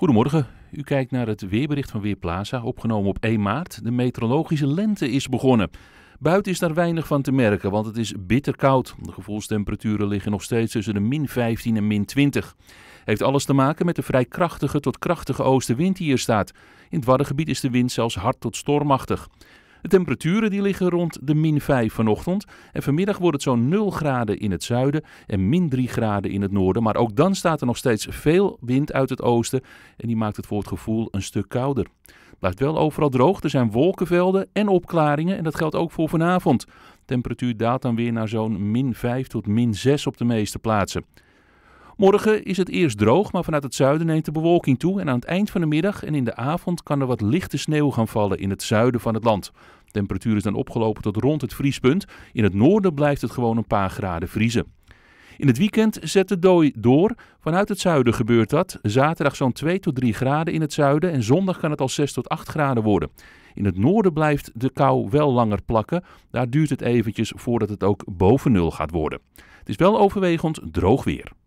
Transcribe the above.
Goedemorgen. U kijkt naar het weerbericht van Weerplaza, opgenomen op 1 maart. De meteorologische lente is begonnen. Buiten is daar weinig van te merken, want het is bitter koud. De gevoelstemperaturen liggen nog steeds tussen de min 15 en min 20. Heeft alles te maken met de vrij krachtige tot krachtige oostenwind die hier staat. In het Waddengebied is de wind zelfs hard tot stormachtig. De temperaturen die liggen rond de min 5 vanochtend. En vanmiddag wordt het zo'n 0 graden in het zuiden en min 3 graden in het noorden. Maar ook dan staat er nog steeds veel wind uit het oosten. En die maakt het voor het gevoel een stuk kouder. Het blijft wel overal droog. Er zijn wolkenvelden en opklaringen. En dat geldt ook voor vanavond. De temperatuur daalt dan weer naar zo'n min 5 tot min 6 op de meeste plaatsen. Morgen is het eerst droog, maar vanuit het zuiden neemt de bewolking toe. En aan het eind van de middag en in de avond kan er wat lichte sneeuw gaan vallen in het zuiden van het land. De temperatuur is dan opgelopen tot rond het vriespunt. In het noorden blijft het gewoon een paar graden vriezen. In het weekend zet de dooi door. Vanuit het zuiden gebeurt dat. Zaterdag zo'n 2 tot 3 graden in het zuiden en zondag kan het al 6 tot 8 graden worden. In het noorden blijft de kou wel langer plakken. Daar duurt het eventjes voordat het ook boven nul gaat worden. Het is wel overwegend droog weer.